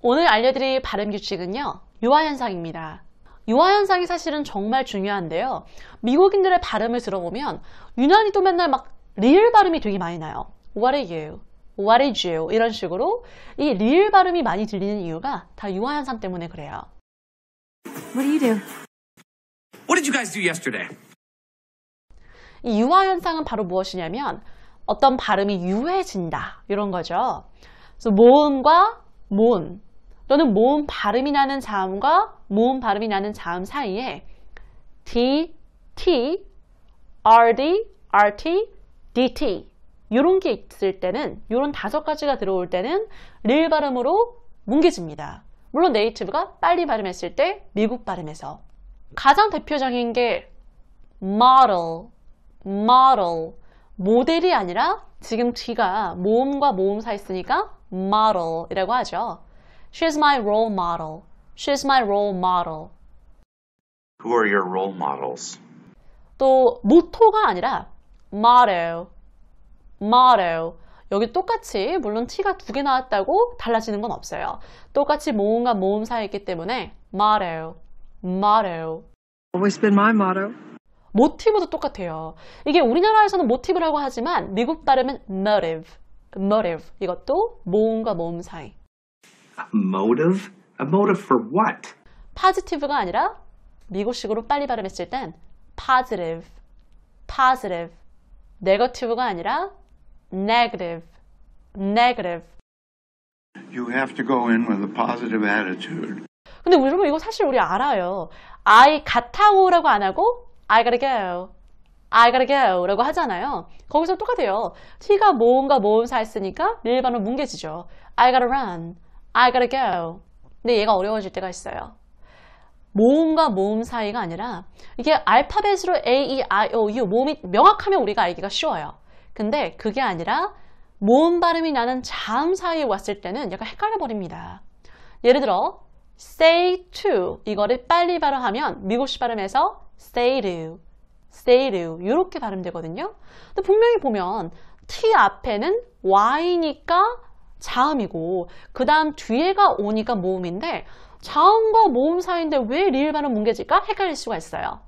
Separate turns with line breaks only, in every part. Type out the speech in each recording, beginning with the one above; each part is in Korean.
오늘 알려드릴 발음 규칙은요. 유화현상입니다. 유화현상이 사실은 정말 중요한데요. 미국인들의 발음을 들어보면 유난히 또 맨날 막 리을 발음이 되게 많이 나요. What are you? What is you? 이런 식으로 이 리을 발음이 많이 들리는 이유가 다 유화현상 때문에 그래요. What do you do? What did you guys do yesterday? 이 유화현상은 바로 무엇이냐면 어떤 발음이 유해진다 이런 거죠. 그래서 모음과 몬 또는 모음 발음이 나는 자음과 모음 발음이 나는 자음 사이에 D, T, RD, RT, DT 이런 게 있을 때는 이런 다섯 가지가 들어올 때는 릴 발음으로 뭉개집니다. 물론 네이티브가 빨리 발음했을 때 미국 발음에서 가장 대표적인 게 model, model 모델이 아니라 지금 뒤가 모음과 모음 사이 있으니까 model이라고 하죠. She's my role model. She's my role model. Who are your role models? 또 모토가 아니라 motto, motto. 여기 똑같이 물론 t가 두 개 나왔다고 달라지는 건 없어요. 똑같이 모음과 모음사에 있기 때문에 motto, motto. Always been my motto. 모티브도 똑같아요. 이게 우리나라에서는 모티브라고 하지만 미국 발음은 motive, motive. 이것도 모음과 모음 사이. motive? A motive for what? positive가 아니라 미국식으로 빨리 발음했을 땐 positive, positive. negative가 아니라 negative, negative. You have to go in with a positive attitude. 근데 여러분 이거 사실 우리 알아요. I 가타오라고 안 하고 I gotta go. I gotta go 라고 하잖아요. 거기서 똑같아요. T가 모음과 모음사 했으니까 일반어 뭉개지죠. I gotta run. I gotta go. 근데 얘가 어려워질 때가 있어요. 모음과 모음 사이가 아니라 이게 알파벳으로 A, E, I, O, U 모음이 명확하면 우리가 알기가 쉬워요. 근데 그게 아니라 모음 발음이 나는 자음 사이에 왔을 때는 약간 헷갈려 버립니다. 예를 들어 say to 이거를 빨리 발음하면 미국식 발음에서 say to, say to 이렇게 발음되거든요. 근데 분명히 보면 T 앞에는 Y니까 자음이고 그 다음 뒤에가 오니까 모음인데 자음과 모음 사이인데 왜 리을 발음 뭉개질까? 헷갈릴 수가 있어요.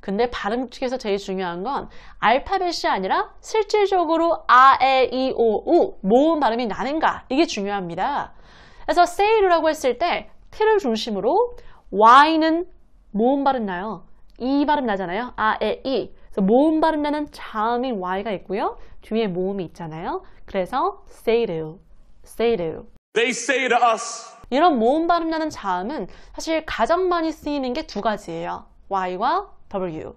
근데 발음 측에서 제일 중요한 건 알파벳이 아니라 실질적으로 아, 에, 이, 오, 우 모음 발음이 나는가 이게 중요합니다. 그래서 세일이라고 했을 때 t를 중심으로 y는 모음 발음 나요. 이 발음 나잖아요. 아, 에, 이. 그래서 모음 발음 나는 자음인 y가 있고요. 뒤에 모음이 있잖아요. 그래서 세일을 say to. They say to us. 이런 모음 발음 나는 자음은 사실 가장 많이 쓰이는 게 두 가지예요. Y와 W.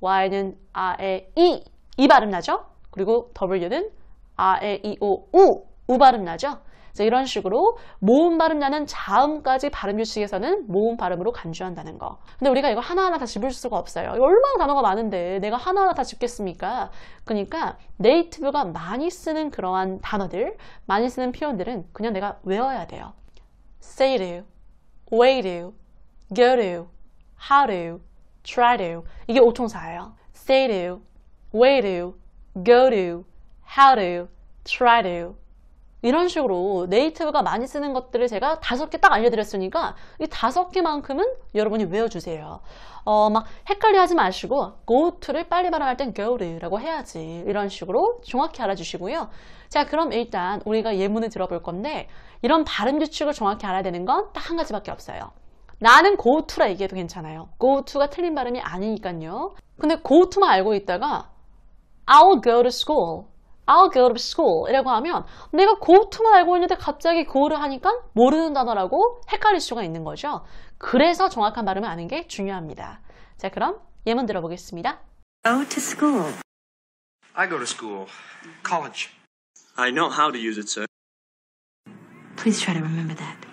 Y는 R에 E. 이 e 발음 나죠? 그리고 W는 R에 E, O, U. 우 발음 나죠? 이런 식으로 모음 발음 나는 자음까지 발음 규칙에서는 모음 발음으로 간주한다는 거. 근데 우리가 이거 하나하나 다 집을 수가 없어요. 얼마나 단어가 많은데 내가 하나하나 다 집겠습니까? 그러니까 네이티브가 많이 쓰는 그러한 단어들, 많이 쓰는 표현들은 그냥 내가 외워야 돼요. say to, way to, go to, how to, try to. 이게 5총사예요. say to, way to, go to, how to, try to. 이런 식으로 네이티브가 많이 쓰는 것들을 제가 다섯 개 딱 알려드렸으니까 이 다섯 개만큼은 여러분이 외워주세요. 어, 막 헷갈려 하지 마시고 go 그 to를 빨리 발음할 땐 go라고 해야지 이런 식으로 정확히 알아주시고요. 자 그럼 일단 우리가 예문을 들어볼 건데 이런 발음 규칙을 정확히 알아야 되는 건 딱 한 가지밖에 없어요. 나는 go 그 to라 얘기해도 괜찮아요. go 그 to가 틀린 발음이 아니니까요. 근데 go to만 알고 있다가 I'll go to school I'll go to school 이라고 하면 내가 go to만 알고 있는데 갑자기 go를 하니까 모르는 단어라고 헷갈릴 수가 있는 거죠. 그래서 정확한 발음을 아는 게 중요합니다. 자 그럼 예문 들어보겠습니다. Go to school. I go to school. College. I know how to use it, sir. Please try to remember that.